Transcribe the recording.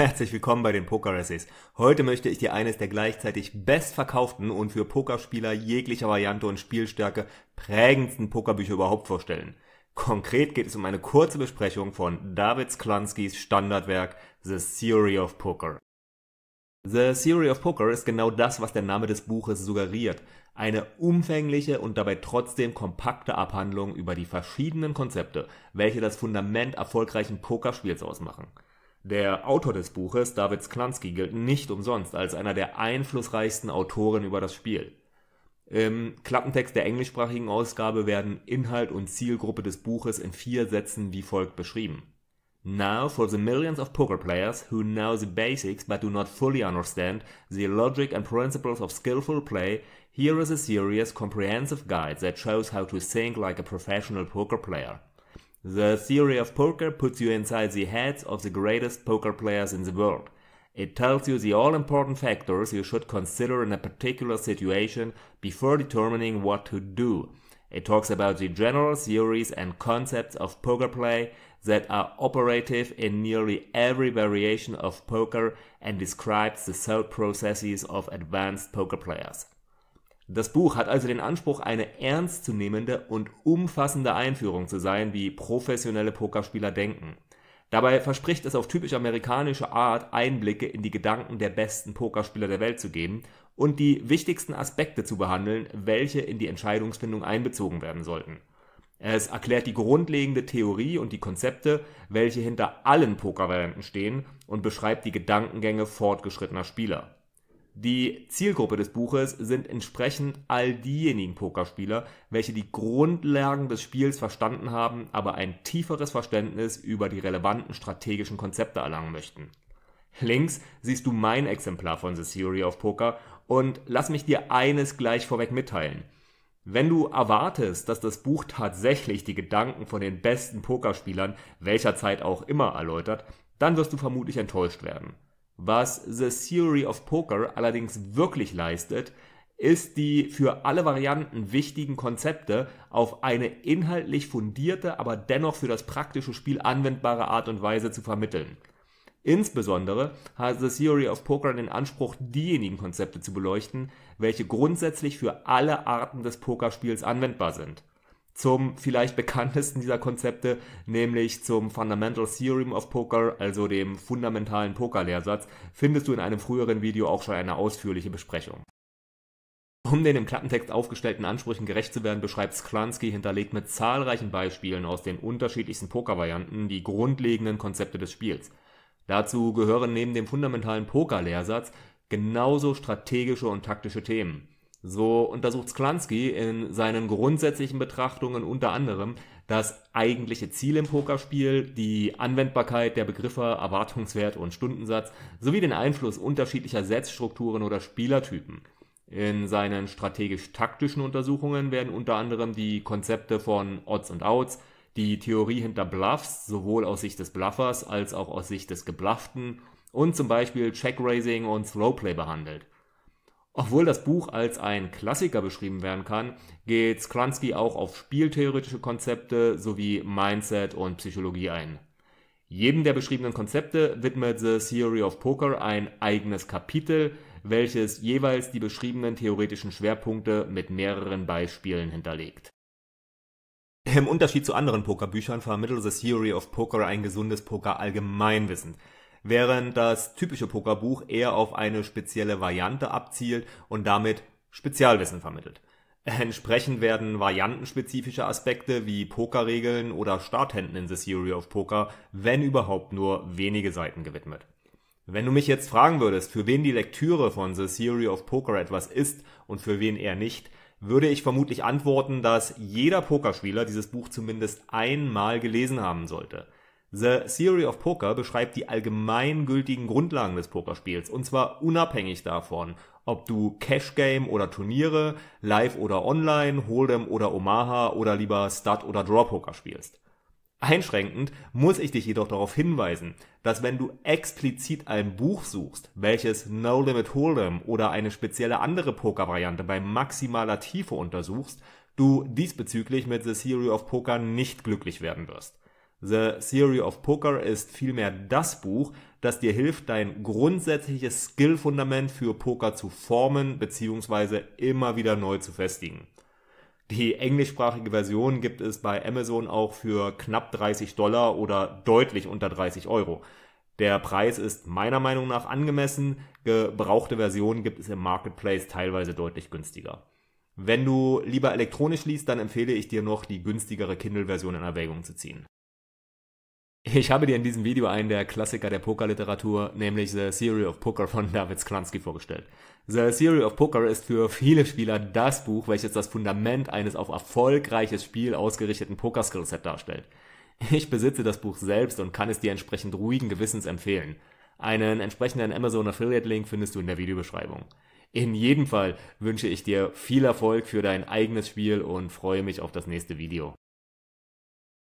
Herzlich willkommen bei den Poker Essays. Heute möchte ich dir eines der gleichzeitig bestverkauften und für Pokerspieler jeglicher Variante und Spielstärke prägendsten Pokerbücher überhaupt vorstellen. Konkret geht es um eine kurze Besprechung von David Sklanskys Standardwerk The Theory of Poker. The Theory of Poker ist genau das, was der Name des Buches suggeriert. Eine umfängliche und dabei trotzdem kompakte Abhandlung über die verschiedenen Konzepte, welche das Fundament erfolgreichen Pokerspiels ausmachen. Der Autor des Buches, David Sklansky, gilt nicht umsonst als einer der einflussreichsten Autoren über das Spiel. Im Klappentext der englischsprachigen Ausgabe werden Inhalt und Zielgruppe des Buches in vier Sätzen wie folgt beschrieben: Now for the millions of poker players who know the basics but do not fully understand the logic and principles of skillful play, here is a serious, comprehensive guide that shows how to think like a professional poker player. The theory of poker puts you inside the heads of the greatest poker players in the world. It tells you the all important factors you should consider in a particular situation before determining what to do. It talks about the general theories and concepts of poker play that are operative in nearly every variation of poker and describes the thought processes of advanced poker players. Das Buch hat also den Anspruch, eine ernstzunehmende und umfassende Einführung zu sein, wie professionelle Pokerspieler denken. Dabei verspricht es auf typisch amerikanische Art, Einblicke in die Gedanken der besten Pokerspieler der Welt zu geben und die wichtigsten Aspekte zu behandeln, welche in die Entscheidungsfindung einbezogen werden sollten. Es erklärt die grundlegende Theorie und die Konzepte, welche hinter allen Pokervarianten stehen und beschreibt die Gedankengänge fortgeschrittener Spieler. Die Zielgruppe des Buches sind entsprechend all diejenigen Pokerspieler, welche die Grundlagen des Spiels verstanden haben, aber ein tieferes Verständnis über die relevanten strategischen Konzepte erlangen möchten. Links siehst du mein Exemplar von The Theory of Poker und lass mich dir eines gleich vorweg mitteilen. Wenn du erwartest, dass das Buch tatsächlich die Gedanken von den besten Pokerspielern welcher Zeit auch immer erläutert, dann wirst du vermutlich enttäuscht werden. Was The Theory of Poker allerdings wirklich leistet, ist die für alle Varianten wichtigen Konzepte auf eine inhaltlich fundierte, aber dennoch für das praktische Spiel anwendbare Art und Weise zu vermitteln. Insbesondere hat The Theory of Poker den Anspruch, diejenigen Konzepte zu beleuchten, welche grundsätzlich für alle Arten des Pokerspiels anwendbar sind zum vielleicht bekanntesten dieser Konzepte, nämlich zum Fundamental Theorem of Poker, also dem fundamentalen Pokerlehrsatz, findest du in einem früheren Video auch schon eine ausführliche Besprechung. Um den im Klappentext aufgestellten Ansprüchen gerecht zu werden, beschreibt Sklansky hinterlegt mit zahlreichen Beispielen aus den unterschiedlichsten Pokervarianten die grundlegenden Konzepte des Spiels. Dazu gehören neben dem fundamentalen Pokerlehrsatz genauso strategische und taktische Themen. So untersucht Sklansky in seinen grundsätzlichen Betrachtungen unter anderem das eigentliche Ziel im Pokerspiel, die Anwendbarkeit der Begriffe Erwartungswert und Stundensatz sowie den Einfluss unterschiedlicher Setzstrukturen oder Spielertypen. In seinen strategisch-taktischen Untersuchungen werden unter anderem die Konzepte von Odds und Outs, die Theorie hinter Bluffs sowohl aus Sicht des Bluffers als auch aus Sicht des Geblufften und zum Beispiel Checkraising und Slowplay behandelt. Obwohl das Buch als ein Klassiker beschrieben werden kann, geht Sklansky auch auf spieltheoretische Konzepte sowie Mindset und Psychologie ein. Jedem der beschriebenen Konzepte widmet The Theory of Poker ein eigenes Kapitel, welches jeweils die beschriebenen theoretischen Schwerpunkte mit mehreren Beispielen hinterlegt. Im Unterschied zu anderen Pokerbüchern vermittelt The Theory of Poker ein gesundes Poker-Allgemeinwissen während das typische Pokerbuch eher auf eine spezielle Variante abzielt und damit Spezialwissen vermittelt. Entsprechend werden variantenspezifische Aspekte wie Pokerregeln oder Starthänden in The Theory of Poker, wenn überhaupt, nur wenige Seiten gewidmet. Wenn du mich jetzt fragen würdest, für wen die Lektüre von The Theory of Poker etwas ist und für wen eher nicht, würde ich vermutlich antworten, dass jeder Pokerspieler dieses Buch zumindest einmal gelesen haben sollte – The Theory of Poker beschreibt die allgemeingültigen Grundlagen des Pokerspiels, und zwar unabhängig davon, ob du Cash Game oder Turniere, Live oder Online, Hold'em oder Omaha oder lieber Stud oder Draw Poker spielst. Einschränkend muss ich dich jedoch darauf hinweisen, dass wenn du explizit ein Buch suchst, welches No Limit Hold'em oder eine spezielle andere Pokervariante bei maximaler Tiefe untersuchst, du diesbezüglich mit The Theory of Poker nicht glücklich werden wirst. The Theory of Poker ist vielmehr das Buch, das dir hilft, dein grundsätzliches Skillfundament für Poker zu formen bzw. immer wieder neu zu festigen. Die englischsprachige Version gibt es bei Amazon auch für knapp 30 Dollar oder deutlich unter 30 Euro. Der Preis ist meiner Meinung nach angemessen, gebrauchte Versionen gibt es im Marketplace teilweise deutlich günstiger. Wenn du lieber elektronisch liest, dann empfehle ich dir noch die günstigere Kindle-Version in Erwägung zu ziehen. Ich habe dir in diesem Video einen der Klassiker der Pokerliteratur, nämlich The Theory of Poker von David Sklansky vorgestellt. The Theory of Poker ist für viele Spieler das Buch, welches das Fundament eines auf erfolgreiches Spiel ausgerichteten Pokerskillset darstellt. Ich besitze das Buch selbst und kann es dir entsprechend ruhigen Gewissens empfehlen. Einen entsprechenden Amazon Affiliate Link findest du in der Videobeschreibung. In jedem Fall wünsche ich dir viel Erfolg für dein eigenes Spiel und freue mich auf das nächste Video.